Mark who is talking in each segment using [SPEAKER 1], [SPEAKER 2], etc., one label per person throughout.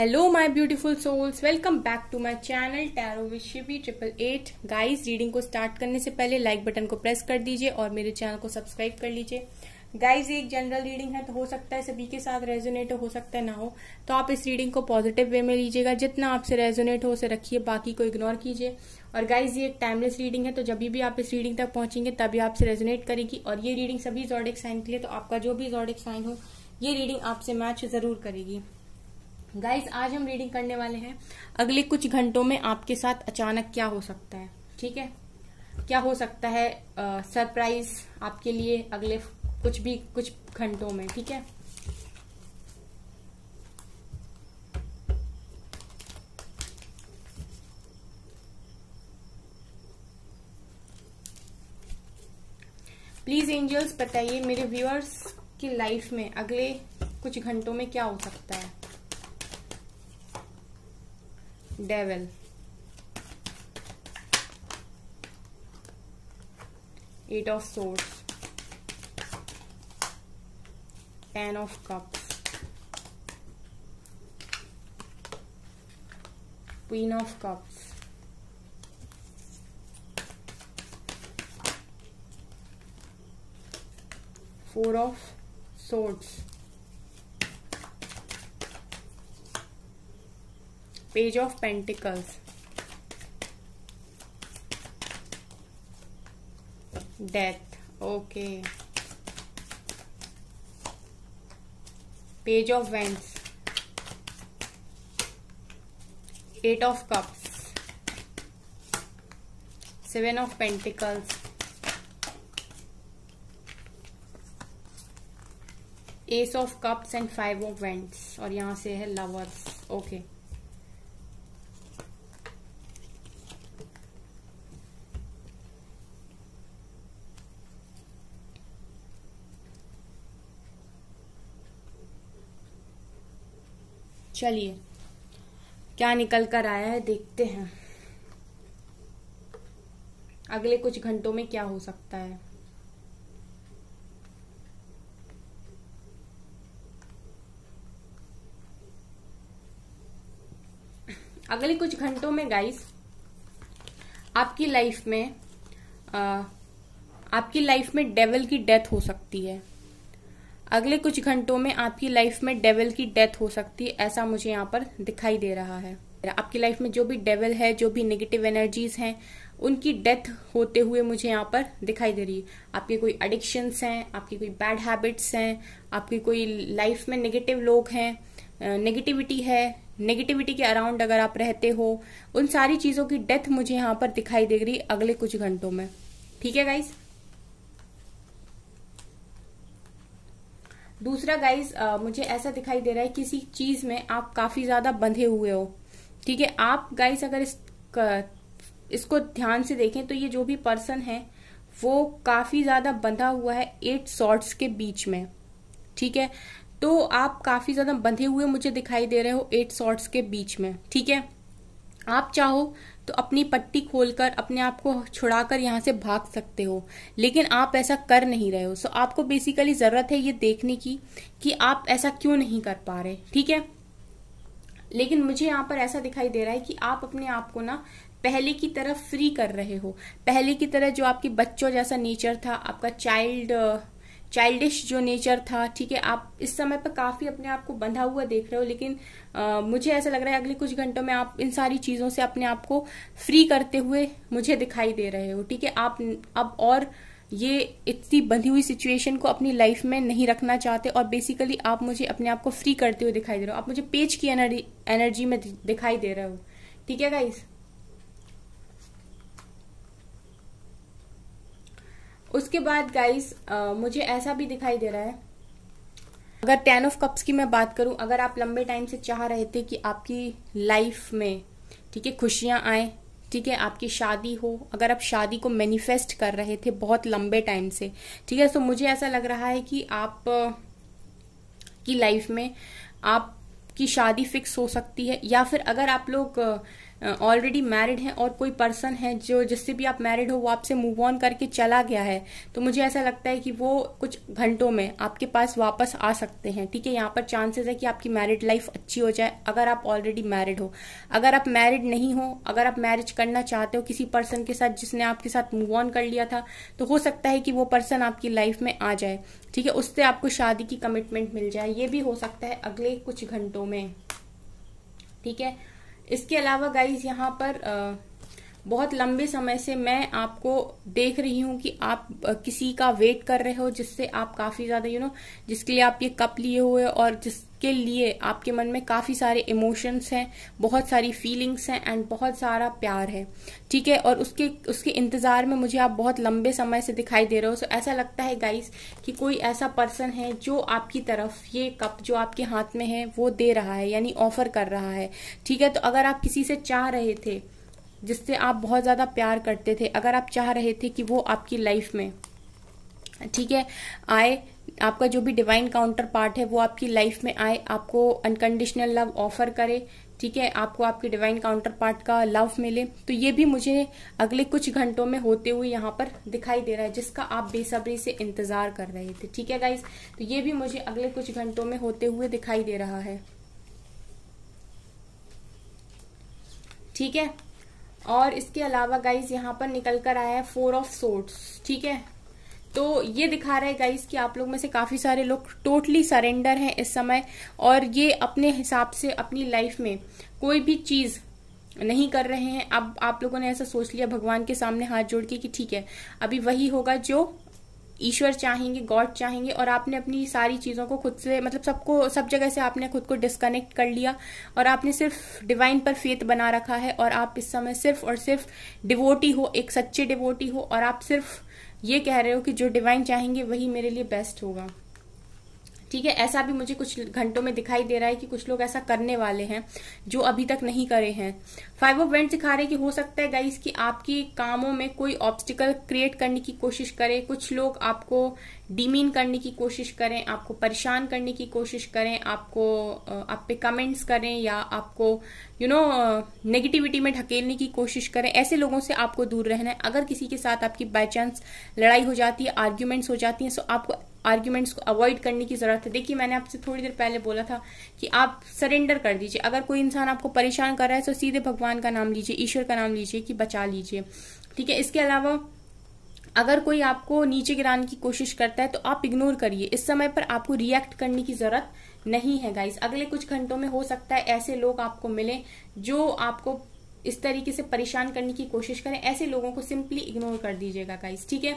[SPEAKER 1] Hello my beautiful souls welcome back to my channel tarot with triple eight guys reading को start करने से पहले like button को press कर दीजिए और मेरे चैनल को सब्सक्राइब कर लीजिए गाइस एक जनरल रीडिंग है तो हो सकता है सभी के साथ रेजोनेट हो सकता है ना हो तो आप इस रीडिंग को पॉजिटिव वे में लीजिएगा जितना आपसे रेजोनेट हो उसे रखिए बाकी को इग्नोर कीजिए और गाइज ये एक टाइमलेस रीडिंग है तो जब भी आप इस रीडिंग तक पहुंचेंगे तभी आपसे रेजोनेट करेगी और ये रीडिंग सभी जॉडिक साइन के लिए तो आपका जो भी जॉडिक साइन हो ये रीडिंग आपसे मैच जरूर करेगी गाइज आज हम रीडिंग करने वाले हैं अगले कुछ घंटों में आपके साथ अचानक क्या हो सकता है ठीक है क्या हो सकता है सरप्राइज आपके लिए अगले कुछ भी कुछ घंटों में ठीक है प्लीज एंजल्स बताइए मेरे व्यूअर्स की लाइफ में अगले कुछ घंटों में क्या हो सकता है devil eight of swords ten of cups queen of cups four of swords page of pentacles death okay page of wands eight of cups seven of pentacles ace of cups and five of wands और यहां से है lovers okay okay. चलिए क्या निकल कर आया है देखते हैं अगले कुछ घंटों में क्या हो सकता है अगले कुछ घंटों में गाइस आपकी लाइफ में आ, आपकी लाइफ में डेवल की डेथ हो सकती है अगले कुछ घंटों में आपकी लाइफ में डेविल की डेथ हो सकती है ऐसा मुझे यहाँ पर दिखाई दे रहा है आपकी लाइफ में जो भी डेविल है जो भी नेगेटिव एनर्जीज हैं उनकी डेथ होते हुए मुझे यहाँ पर दिखाई दे रही है आपके कोई एडिक्शंस हैं आपकी कोई बैड हैबिट्स हैं आपकी कोई लाइफ में नेगेटिव लोग हैं नेगेटिविटी है नेगेटिविटी के अराउंड अगर आप रहते हो उन सारी चीज़ों की डेथ मुझे यहाँ पर दिखाई दे रही अगले कुछ घंटों में ठीक है गाइज़ दूसरा गाइज मुझे ऐसा दिखाई दे रहा है किसी चीज में आप काफी ज्यादा बंधे हुए हो ठीक है आप गाइस अगर इस, क, इसको ध्यान से देखें तो ये जो भी पर्सन है वो काफी ज्यादा बंधा हुआ है एट शॉर्ट्स के बीच में ठीक है तो आप काफी ज्यादा बंधे हुए मुझे दिखाई दे रहे हो एट शॉर्ट्स के बीच में ठीक है आप चाहो तो अपनी पट्टी खोलकर अपने आप को छुड़ाकर यहाँ से भाग सकते हो लेकिन आप ऐसा कर नहीं रहे हो सो आपको बेसिकली ज़रूरत है ये देखने की कि आप ऐसा क्यों नहीं कर पा रहे ठीक है लेकिन मुझे यहाँ पर ऐसा दिखाई दे रहा है कि आप अपने आप को ना पहले की तरह फ्री कर रहे हो पहले की तरह जो आपके बच्चों जैसा नेचर था आपका चाइल्ड चाइल्डिश जो नेचर था ठीक है आप इस समय पर काफी अपने आप को बंधा हुआ देख रहे हो लेकिन आ, मुझे ऐसा लग रहा है अगले कुछ घंटों में आप इन सारी चीजों से अपने आप को फ्री करते हुए मुझे दिखाई दे रहे हो ठीक है आप अब और ये इतनी बंधी हुई सिचुएशन को अपनी लाइफ में नहीं रखना चाहते और बेसिकली आप मुझे अपने आप को फ्री करते हुए दिखाई दे रहे हो आप मुझे पेज की एनर्जी में दिखाई दे रहे हो ठीक है गाइस उसके बाद गाइस मुझे ऐसा भी दिखाई दे रहा है अगर टेन ऑफ कप्स की मैं बात करूं अगर आप लंबे टाइम से चाह रहे थे कि आपकी लाइफ में ठीक है खुशियां आए ठीक है आपकी शादी हो अगर आप शादी को मैनिफेस्ट कर रहे थे बहुत लंबे टाइम से ठीक है तो मुझे ऐसा लग रहा है कि आप की लाइफ में आपकी शादी फिक्स हो सकती है या फिर अगर आप लोग ऑलरेडी मैरिड हैं और कोई पर्सन है जो जिससे भी आप मैरिड हो वो आपसे मूव ऑन करके चला गया है तो मुझे ऐसा लगता है कि वो कुछ घंटों में आपके पास वापस आ सकते हैं ठीक है यहाँ पर चांसेस है कि आपकी मैरिड लाइफ अच्छी हो जाए अगर आप ऑलरेडी मैरिड हो अगर आप मैरिड नहीं हो अगर आप मैरिज करना चाहते हो किसी पर्सन के साथ जिसने आपके साथ मूव ऑन कर लिया था तो हो सकता है कि वो पर्सन आपकी लाइफ में आ जाए ठीक है उससे आपको शादी की कमिटमेंट मिल जाए ये भी हो सकता है अगले कुछ घंटों में ठीक है इसके अलावा गाइज यहाँ पर बहुत लंबे समय से मैं आपको देख रही हूँ कि आप किसी का वेट कर रहे हो जिससे आप काफ़ी ज़्यादा यू नो जिसके लिए आप ये कप लिए हुए और जिस के लिए आपके मन में काफ़ी सारे इमोशंस हैं बहुत सारी फीलिंग्स हैं एंड बहुत सारा प्यार है ठीक है और उसके उसके इंतज़ार में मुझे आप बहुत लंबे समय से दिखाई दे रहे हो सो ऐसा लगता है गाइस कि कोई ऐसा पर्सन है जो आपकी तरफ ये कप जो आपके हाथ में है वो दे रहा है यानी ऑफर कर रहा है ठीक है तो अगर आप किसी से चाह रहे थे जिससे आप बहुत ज़्यादा प्यार करते थे अगर आप चाह रहे थे कि वो आपकी लाइफ में ठीक है आए आपका जो भी डिवाइन काउंटर पार्ट है वो आपकी लाइफ में आए आपको अनकंडीशनल लव ऑफर करे ठीक है आपको आपके डिवाइन काउंटर पार्ट का लव मिले तो ये भी मुझे अगले कुछ घंटों में होते हुए यहाँ पर दिखाई दे रहा है जिसका आप बेसब्री से इंतजार कर रहे थे ठीक है गाइज तो ये भी मुझे अगले कुछ घंटों में होते हुए दिखाई दे रहा है ठीक है और इसके अलावा गाइज यहाँ पर निकल कर आया है फोर ऑफ सोर्ट्स ठीक है तो ये दिखा रहा है गाइस कि आप लोग में से काफ़ी सारे लोग टोटली सरेंडर हैं इस समय और ये अपने हिसाब से अपनी लाइफ में कोई भी चीज़ नहीं कर रहे हैं अब आप लोगों ने ऐसा सोच लिया भगवान के सामने हाथ जोड़ के कि ठीक है अभी वही होगा जो ईश्वर चाहेंगे गॉड चाहेंगे और आपने अपनी सारी चीज़ों को खुद से मतलब सबको सब जगह से आपने खुद को डिस्कनेक्ट कर लिया और आपने सिर्फ डिवाइन पर फेथ बना रखा है और आप इस समय सिर्फ और सिर्फ डिवोटी हो एक सच्चे डिवोटी हो और आप सिर्फ ये कह रहे हो कि जो डिवाइन चाहेंगे वही मेरे लिए बेस्ट होगा ठीक है ऐसा भी मुझे कुछ घंटों में दिखाई दे रहा है कि कुछ लोग ऐसा करने वाले हैं जो अभी तक नहीं करे हैं फाइव ऑफ वेंट दिखा रहे कि हो सकता है गाइस कि आपकी कामों में कोई ऑब्स्टिकल क्रिएट करने की कोशिश करे कुछ लोग आपको डीमीन करने की कोशिश करें आपको परेशान करने की कोशिश करें आपको आप पे कमेंट्स करें या आपको यू नो नेगेटिविटी में ढकेलने की कोशिश करें ऐसे लोगों से आपको दूर रहना है अगर किसी के साथ आपकी बाई चांस लड़ाई हो जाती है आर्ग्यूमेंट्स हो जाती हैं सो आपको आर्ग्यूमेंट्स को अवॉइड करने की ज़रूरत है देखिए मैंने आपसे थोड़ी देर पहले बोला था कि आप सरेंडर कर दीजिए अगर कोई इंसान आपको परेशान कर रहा है तो सीधे भगवान का नाम लीजिए ईश्वर का नाम लीजिए कि बचा लीजिए ठीक है इसके अलावा अगर कोई आपको नीचे गिराने की कोशिश करता है तो आप इग्नोर करिए इस समय पर आपको रिएक्ट करने की जरूरत नहीं है गाइस अगले कुछ घंटों में हो सकता है ऐसे लोग आपको मिले जो आपको इस तरीके से परेशान करने की कोशिश करें ऐसे लोगों को सिंपली इग्नोर कर दीजिएगा गाइस ठीक है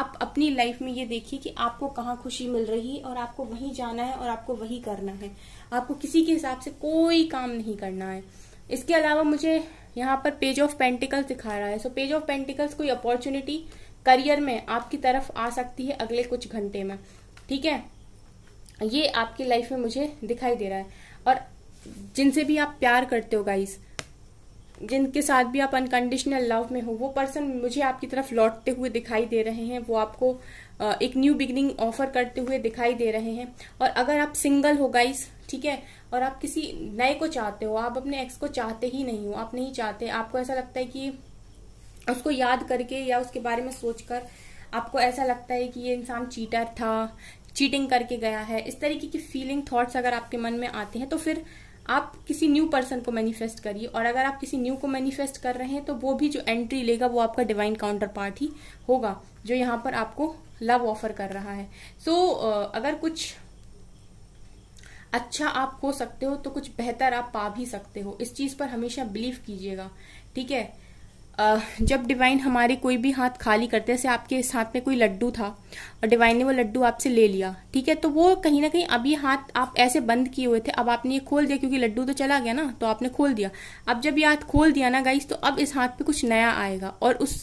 [SPEAKER 1] आप अपनी लाइफ में ये देखिए कि आपको कहाँ खुशी मिल रही है और आपको वहीं जाना है और आपको वही करना है आपको किसी के हिसाब से कोई काम नहीं करना है इसके अलावा मुझे यहाँ पर पेज ऑफ पेंटिकल्स दिखा रहा है सो पेज ऑफ पेंटिकल्स कोई अपॉर्चुनिटी करियर में आपकी तरफ आ सकती है अगले कुछ घंटे में ठीक है ये आपकी लाइफ में मुझे दिखाई दे रहा है और जिनसे भी आप प्यार करते हो गाइस जिनके साथ भी आप अनकंडीशनल लव में हो वो पर्सन मुझे आपकी तरफ लौटते हुए दिखाई दे रहे हैं वो आपको एक न्यू बिगनिंग ऑफर करते हुए दिखाई दे रहे हैं और अगर आप सिंगल हो गाइस ठीक है और आप किसी नए को चाहते हो आप अपने एक्स को चाहते ही नहीं हो आप नहीं चाहते आपको ऐसा लगता है कि उसको याद करके या उसके बारे में सोचकर आपको ऐसा लगता है कि ये इंसान चीटर था चीटिंग करके गया है इस तरीके की फीलिंग थॉट्स अगर आपके मन में आते हैं तो फिर आप किसी न्यू पर्सन को मैनिफेस्ट करिए और अगर आप किसी न्यू को मैनिफेस्ट कर रहे हैं तो वो भी जो एंट्री लेगा वो आपका डिवाइन काउंटर पार्ट ही होगा जो यहाँ पर आपको लव ऑफर कर रहा है सो so, अगर कुछ अच्छा आप हो सकते हो तो कुछ बेहतर आप पा भी सकते हो इस चीज पर हमेशा बिलीव कीजिएगा ठीक है जब डिवाइन हमारे कोई भी हाथ खाली करते जैसे आपके इस हाथ में कोई लड्डू था और डिवाइन ने वो लड्डू आपसे ले लिया ठीक है तो वो कहीं ना कहीं अब ये हाथ आप ऐसे बंद किए हुए थे अब आपने ये खोल दिया क्योंकि लड्डू तो चला गया ना तो आपने खोल दिया अब जब ये हाथ खोल दिया ना गाइस तो अब इस हाथ पे कुछ नया आएगा और उस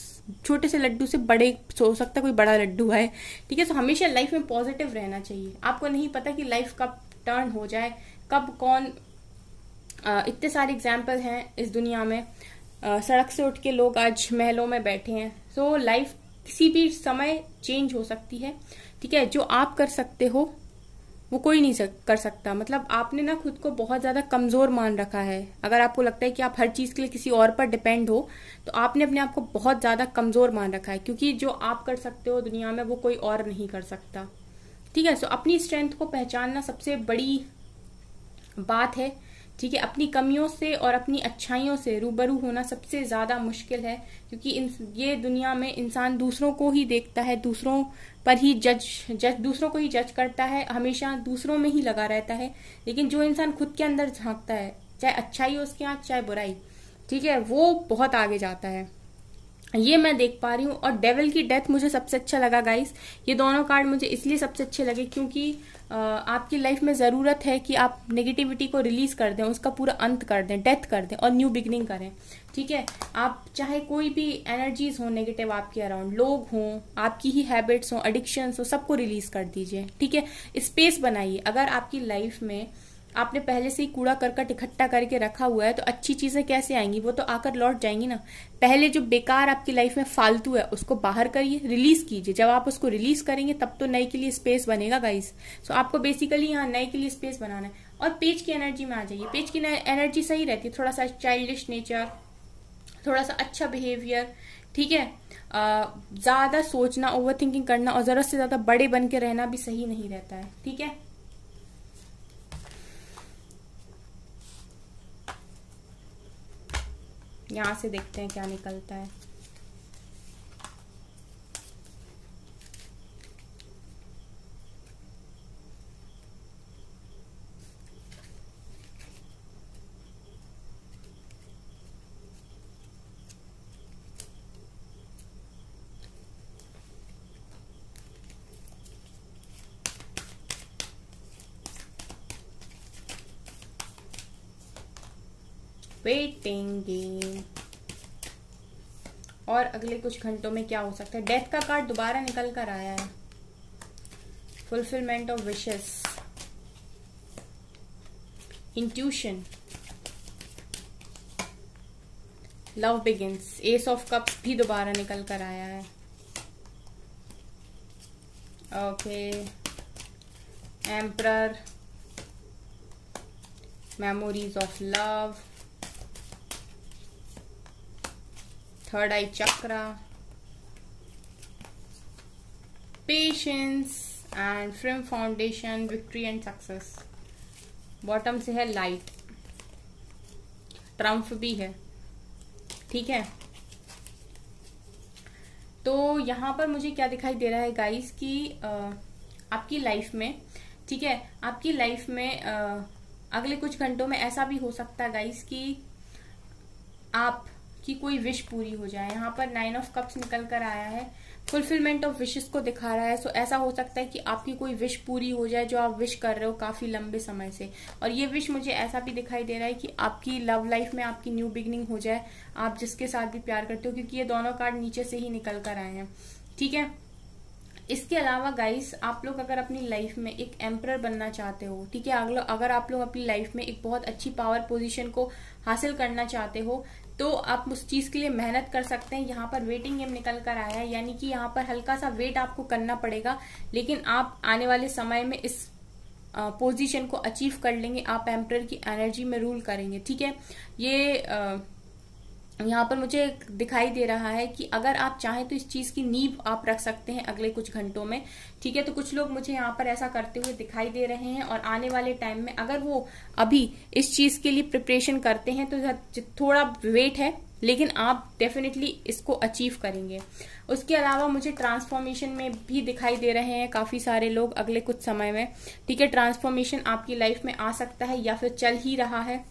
[SPEAKER 1] छोटे से लड्डू से बड़े हो सकता है कोई बड़ा लड्डू है ठीक है तो हमेशा लाइफ में पॉजिटिव रहना चाहिए आपको नहीं पता कि लाइफ कब टर्न हो जाए कब कौन इतने सारे एग्जाम्पल हैं इस दुनिया में सड़क से उठ के लोग आज महलों में बैठे हैं सो लाइफ किसी भी समय चेंज हो सकती है ठीक है जो आप कर सकते हो वो कोई नहीं सक, कर सकता मतलब आपने ना खुद को बहुत ज़्यादा कमज़ोर मान रखा है अगर आपको लगता है कि आप हर चीज़ के लिए किसी और पर डिपेंड हो तो आपने अपने आप को बहुत ज़्यादा कमज़ोर मान रखा है क्योंकि जो आप कर सकते हो दुनिया में वो कोई और नहीं कर सकता ठीक है सो अपनी स्ट्रेंथ को पहचानना सबसे बड़ी बात है ठीक है अपनी कमियों से और अपनी अच्छाइयों से रूबरू होना सबसे ज़्यादा मुश्किल है क्योंकि इन ये दुनिया में इंसान दूसरों को ही देखता है दूसरों पर ही जज जज दूसरों को ही जज करता है हमेशा दूसरों में ही लगा रहता है लेकिन जो इंसान खुद के अंदर झांकता है चाहे अच्छाई हो उसके यहाँ चाहे बुराई ठीक है वो बहुत आगे जाता है ये मैं देख पा रही हूँ और डेविल की डेथ मुझे सबसे अच्छा लगा गाइस ये दोनों कार्ड मुझे इसलिए सबसे अच्छे लगे क्योंकि आपकी लाइफ में ज़रूरत है कि आप नेगेटिविटी को रिलीज कर दें उसका पूरा अंत कर दें डेथ कर दें और न्यू बिगनिंग करें ठीक है आप चाहे कोई भी एनर्जीज हो नेगेटिव आपके अराउंड लोग हों आपकी ही हैबिट्स हों एडिक्शंस हो सबको रिलीज कर दीजिए ठीक है स्पेस बनाइए अगर आपकी लाइफ में आपने पहले से ही कूड़ा करकट इकट्ठा करके रखा हुआ है तो अच्छी चीजें कैसे आएंगी वो तो आकर लौट जाएंगी ना पहले जो बेकार आपकी लाइफ में फालतू है उसको बाहर करिए रिलीज कीजिए जब आप उसको रिलीज करेंगे तब तो नए के लिए स्पेस बनेगा गाइस सो आपको बेसिकली यहाँ नए के लिए स्पेस बनाना है और पेज की एनर्जी में आ जाइए पेज की एनर्जी सही रहती है थोड़ा सा चाइल्डिश नेचर थोड़ा सा अच्छा बिहेवियर ठीक है ज़्यादा सोचना ओवर थिंकिंग करना और ज़रूरत से ज़्यादा बड़े बन के रहना भी सही नहीं रहता है ठीक है यहाँ से देखते हैं क्या निकलता है waiting game. अगले कुछ घंटों में क्या हो सकता है डेथ का कार्ड दोबारा निकल कर आया है fulfilment of wishes intuition love begins ace of cups भी दोबारा निकल कर आया है okay emperor memories of love third eye chakra patience and firm foundation victory and success bottom से है लाइट ट्रम्फ भी है ठीक है तो यहां पर मुझे क्या दिखाई दे रहा है गाइस कि आपकी लाइफ में ठीक है आपकी लाइफ में अगले कुछ घंटों में ऐसा भी हो सकता है गाइस कि आप कि कोई विश पूरी हो जाए यहाँ पर नाइन ऑफ कप्स निकल कर आया है फुलफिलमेंट ऑफ विशेस को दिखा रहा है सो so, ऐसा हो सकता है कि आपकी कोई विश पूरी हो जाए जो आप विश कर रहे हो काफी लंबे समय से और ये विश मुझे ऐसा भी दिखाई दे रहा है कि आपकी लव लाइफ में आपकी न्यू बिगनिंग हो जाए आप जिसके साथ भी प्यार करते हो क्योंकि ये दोनों कार्ड नीचे से ही निकल कर आए हैं ठीक है इसके अलावा गाइस आप लोग अगर अपनी लाइफ में एक एम्प्रर बनना चाहते हो ठीक है अगर आप लोग अपनी लाइफ में एक बहुत अच्छी पावर पोजीशन को हासिल करना चाहते हो तो आप उस चीज के लिए मेहनत कर सकते हैं यहाँ पर वेटिंग गेम निकल कर आया है यानी कि यहाँ पर हल्का सा वेट आपको करना पड़ेगा लेकिन आप आने वाले समय में इस पोजीशन को अचीव कर लेंगे आप एम्प्रर की एनर्जी में रूल करेंगे ठीक है ये आ, यहाँ पर मुझे दिखाई दे रहा है कि अगर आप चाहें तो इस चीज़ की नींव आप रख सकते हैं अगले कुछ घंटों में ठीक है तो कुछ लोग मुझे यहाँ पर ऐसा करते हुए दिखाई दे रहे हैं और आने वाले टाइम में अगर वो अभी इस चीज़ के लिए प्रिपरेशन करते हैं तो थोड़ा वेट है लेकिन आप डेफिनेटली इसको अचीव करेंगे उसके अलावा मुझे ट्रांसफॉर्मेशन में भी दिखाई दे रहे हैं काफ़ी सारे लोग अगले कुछ समय में ठीक है ट्रांसफॉर्मेशन आपकी लाइफ में आ सकता है या फिर चल ही रहा है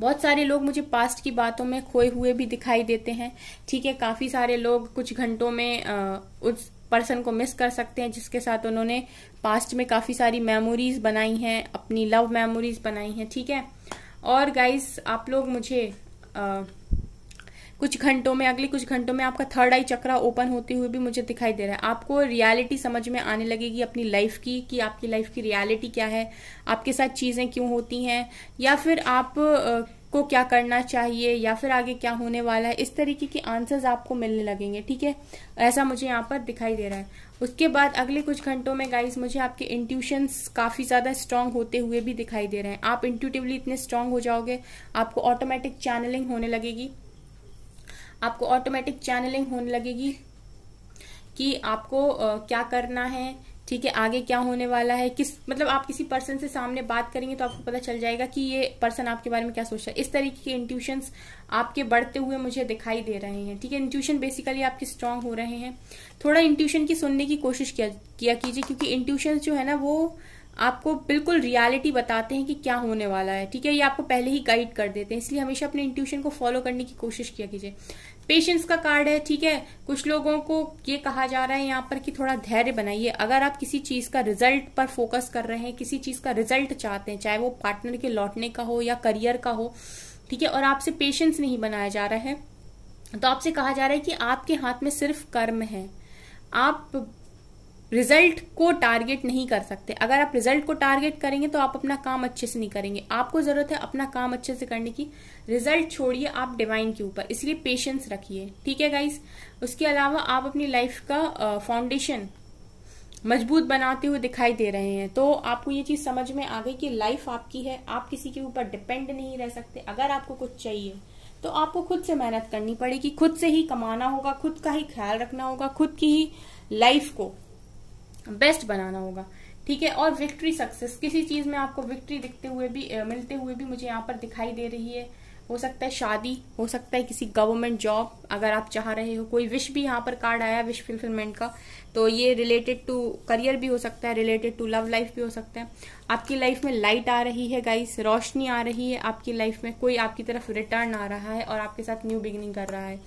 [SPEAKER 1] बहुत सारे लोग मुझे पास्ट की बातों में खोए हुए भी दिखाई देते हैं ठीक है काफ़ी सारे लोग कुछ घंटों में आ, उस पर्सन को मिस कर सकते हैं जिसके साथ उन्होंने पास्ट में काफ़ी सारी मेमोरीज बनाई हैं अपनी लव मेमोरीज बनाई हैं ठीक है और गाइस आप लोग मुझे आ, कुछ घंटों में अगले कुछ घंटों में आपका थर्ड आई चक्र ओपन होते हुए भी मुझे दिखाई दे रहा है आपको रियलिटी समझ में आने लगेगी अपनी लाइफ की कि आपकी लाइफ की रियलिटी क्या है आपके साथ चीज़ें क्यों होती हैं या फिर आप को क्या करना चाहिए या फिर आगे क्या होने वाला है इस तरीके के आंसर्स आपको मिलने लगेंगे ठीक है ऐसा मुझे यहाँ पर दिखाई दे रहा है उसके बाद अगले कुछ घंटों में गाइस मुझे आपके इंट्यूशंस काफ़ी ज़्यादा स्ट्रांग होते हुए भी दिखाई दे रहे हैं आप इंट्यूटिवली इतने स्ट्रांग हो जाओगे आपको ऑटोमेटिक चैनलिंग होने लगेगी आपको ऑटोमेटिक चैनलिंग होने लगेगी कि आपको क्या करना है ठीक है आगे क्या होने वाला है किस मतलब आप किसी पर्सन से सामने बात करेंगे तो आपको पता चल जाएगा कि ये पर्सन आपके बारे में क्या सोच रहा है इस तरीके के इंट्यूशंस आपके बढ़ते हुए मुझे दिखाई दे रहे हैं ठीक है इंट्यूशन बेसिकली आपके स्ट्रांग हो रहे हैं थोड़ा इंट्यूशन की सुनने की कोशिश किया, किया कीजिए क्योंकि इंट्यूशन जो है ना वो आपको बिल्कुल रियालिटी बताते हैं कि क्या होने वाला है ठीक है ये आपको पहले ही गाइड कर देते हैं इसलिए हमेशा अपने इंट्यूशन को फॉलो करने की कोशिश किया कीजिए पेशेंस का कार्ड है ठीक है कुछ लोगों को ये कहा जा रहा है यहाँ पर कि थोड़ा धैर्य बनाइए अगर आप किसी चीज का रिजल्ट पर फोकस कर रहे हैं किसी चीज का रिजल्ट चाहते हैं चाहे वो पार्टनर के लौटने का हो या करियर का हो ठीक है और आपसे पेशेंस नहीं बनाया जा रहा है तो आपसे कहा जा रहा है कि आपके हाथ में सिर्फ कर्म है आप रिजल्ट को टारगेट नहीं कर सकते अगर आप रिजल्ट को टारगेट करेंगे तो आप अपना काम अच्छे से नहीं करेंगे आपको जरूरत है अपना काम अच्छे से करने की रिजल्ट छोड़िए आप डिवाइन के ऊपर इसलिए पेशेंस रखिए ठीक है गाइस उसके अलावा आप अपनी लाइफ का फाउंडेशन मजबूत बनाते हुए दिखाई दे रहे हैं तो आपको ये चीज समझ में आ गई कि लाइफ आपकी है आप किसी के ऊपर डिपेंड नहीं रह सकते अगर आपको कुछ चाहिए तो आपको खुद से मेहनत करनी पड़ेगी खुद से ही कमाना होगा खुद का ही ख्याल रखना होगा खुद की ही लाइफ को बेस्ट बनाना होगा ठीक है और विक्ट्री सक्सेस किसी चीज़ में आपको विक्ट्री दिखते हुए भी मिलते हुए भी मुझे यहाँ पर दिखाई दे रही है हो सकता है शादी हो सकता है किसी गवर्नमेंट जॉब अगर आप चाह रहे हो कोई विश भी यहाँ पर कार्ड आया विश फुलफिलमेंट का तो ये रिलेटेड टू करियर भी हो सकता है रिलेटेड टू लव लाइफ भी हो सकता है आपकी लाइफ में लाइट आ रही है गाइस रोशनी आ रही है आपकी लाइफ में कोई आपकी तरफ रिटर्न आ रहा है और आपके साथ न्यू बिगिनिंग कर रहा है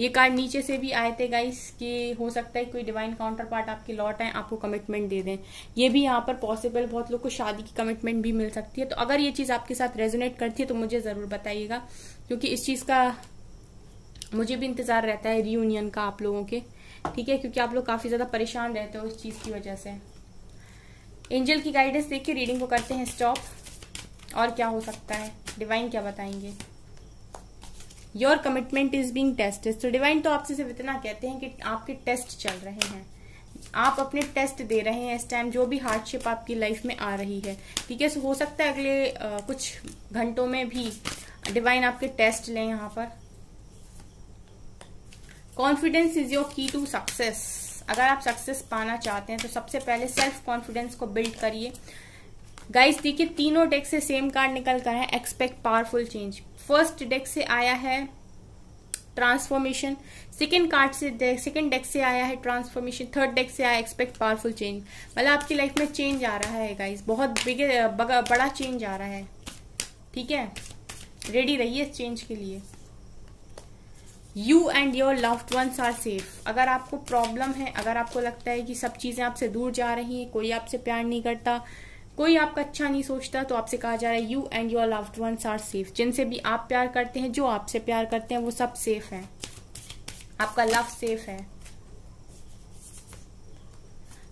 [SPEAKER 1] ये कार्ड नीचे से भी आए थे गाइस कि हो सकता है कोई डिवाइन काउंटर पार्ट आपके लौट आए आपको कमिटमेंट दे दें ये भी यहाँ पर पॉसिबल बहुत लोग को शादी की कमिटमेंट भी मिल सकती है तो अगर ये चीज़ आपके साथ रेजोनेट करती है तो मुझे ज़रूर बताइएगा क्योंकि इस चीज़ का मुझे भी इंतज़ार रहता है रीयूनियन का आप लोगों के ठीक है क्योंकि आप लोग काफ़ी ज़्यादा परेशान रहते हो इस चीज़ की वजह से एंजल की गाइडेंस देख के रीडिंग को करते हैं स्टॉप और क्या हो सकता है डिवाइन क्या बताएंगे your commitment is being tested तो डिवाइन तो आपसे सिर्फ इतना कहते हैं कि आपके टेस्ट चल रहे हैं आप अपने टेस्ट दे रहे हैं इस टाइम जो भी हार्डशिप आपकी लाइफ में आ रही है ठीक है सो हो सकता है अगले आ, कुछ घंटों में भी डिवाइन आपके टेस्ट लें यहां पर confidence is your key to success अगर आप सक्सेस पाना चाहते हैं तो सबसे पहले सेल्फ कॉन्फिडेंस को बिल्ड करिए गाइस देखिए तीनों डेक से सेम कार्ड निकल कर है expect powerful change first deck से आया है ट्रांसफॉर्मेशन सेकेंड कार्ड से सेकेंड डेक से आया है ट्रांसफॉर्मेशन थर्ड डेक से आया एक्सपेक्ट पावरफुल चेंज मतलब आपकी लाइफ में चेंज आ रहा है गाइस बहुत बिगे बड़ा चेंज आ रहा है ठीक है रेडी रहिए चेंज के लिए you and your loved ones are safe अगर आपको प्रॉब्लम है अगर आपको लगता है कि सब चीज़ें आपसे दूर जा रही हैं कोई आपसे प्यार नहीं करता कोई आपका अच्छा नहीं सोचता तो आपसे कहा जा रहा है you and your loved ones are safe जिनसे भी आप प्यार करते हैं जो आपसे प्यार करते हैं वो सब सेफ है आपका लव सेफ है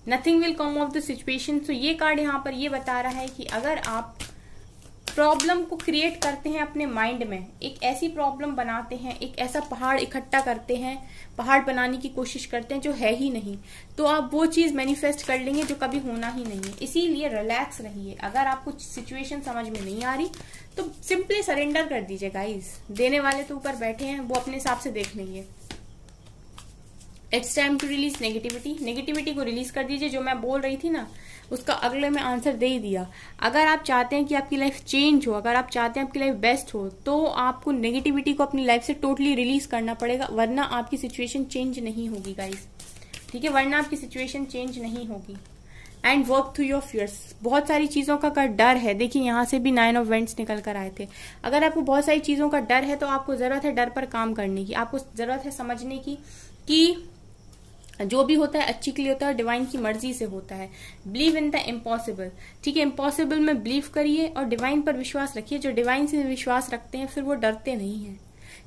[SPEAKER 1] nothing will come of the situation तो ये कार्ड यहां पर ये बता रहा है कि अगर आप प्रॉब्लम को क्रिएट करते हैं अपने माइंड में एक ऐसी प्रॉब्लम बनाते हैं एक ऐसा पहाड़ इकट्ठा करते हैं पहाड़ बनाने की कोशिश करते हैं जो है ही नहीं तो आप वो चीज़ मैनिफेस्ट कर लेंगे जो कभी होना ही नहीं है इसीलिए रिलैक्स रहिए अगर आपको सिचुएशन समझ में नहीं आ रही तो सिंपली सरेंडर कर दीजिए गाइज देने वाले तो ऊपर बैठे हैं वो अपने हिसाब से देख लेंगे it's time to release negativity negativity को रिलीज कर दीजिए जो मैं बोल रही थी ना उसका अगले में आंसर दे ही दिया अगर आप चाहते हैं कि आपकी लाइफ चेंज हो अगर आप चाहते हैं आपकी लाइफ बेस्ट हो तो आपको नेगेटिविटी को अपनी लाइफ से टोटली रिलीज करना पड़ेगा वरना आपकी सिचुएशन चेंज नहीं होगी गाइज ठीक है वरना आपकी सिचुएशन चेंज नहीं होगी and work through your fears बहुत सारी चीज़ों का डर है देखिए यहाँ से भी नाइन ऑफ वेंट्स निकल कर आए थे अगर आपको बहुत सारी चीज़ों का डर है तो आपको ज़रूरत है डर पर काम करने की आपको ज़रूरत है समझने की कि जो भी होता है अच्छी के लिए होता है डिवाइन की मर्जी से होता है बिलीव इन द इम्पॉसिबल ठीक है इम्पॉसिबल में बिलीव करिए और डिवाइन पर विश्वास रखिए जो डिवाइन से विश्वास रखते हैं फिर वो डरते नहीं हैं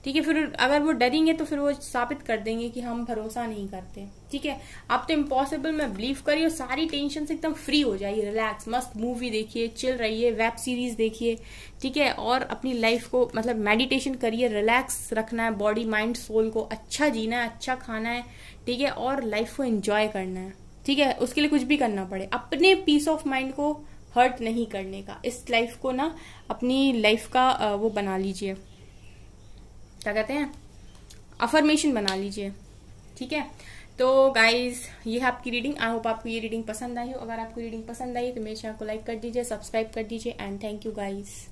[SPEAKER 1] ठीक है फिर अगर वो डरेंगे तो फिर वो साबित कर देंगे कि हम भरोसा नहीं करते ठीक है आप तो इम्पॉसिबल में बिलीव करिए और सारी टेंशन से एकदम फ्री हो जाइए रिलैक्स मस्त मूवी देखिए चिल रहिए वेब सीरीज देखिए ठीक है और अपनी लाइफ को मतलब मेडिटेशन करिए रिलैक्स रखना है बॉडी माइंड सोल को अच्छा जीना है अच्छा खाना है ठीक है और लाइफ को इंजॉय करना है ठीक है उसके लिए कुछ भी करना पड़े अपने पीस ऑफ माइंड को हर्ट नहीं करने का इस लाइफ को ना अपनी लाइफ का वो बना लीजिए क्या कहते हैं अफर्मेशन बना लीजिए ठीक है तो गाइज ये है आपकी रीडिंग आई होप आपको ये रीडिंग पसंद आई हो अगर आपको रीडिंग पसंद आई तो मेरे चैनल को लाइक कर दीजिए सब्सक्राइब कर दीजिए एंड थैंक यू गाइज़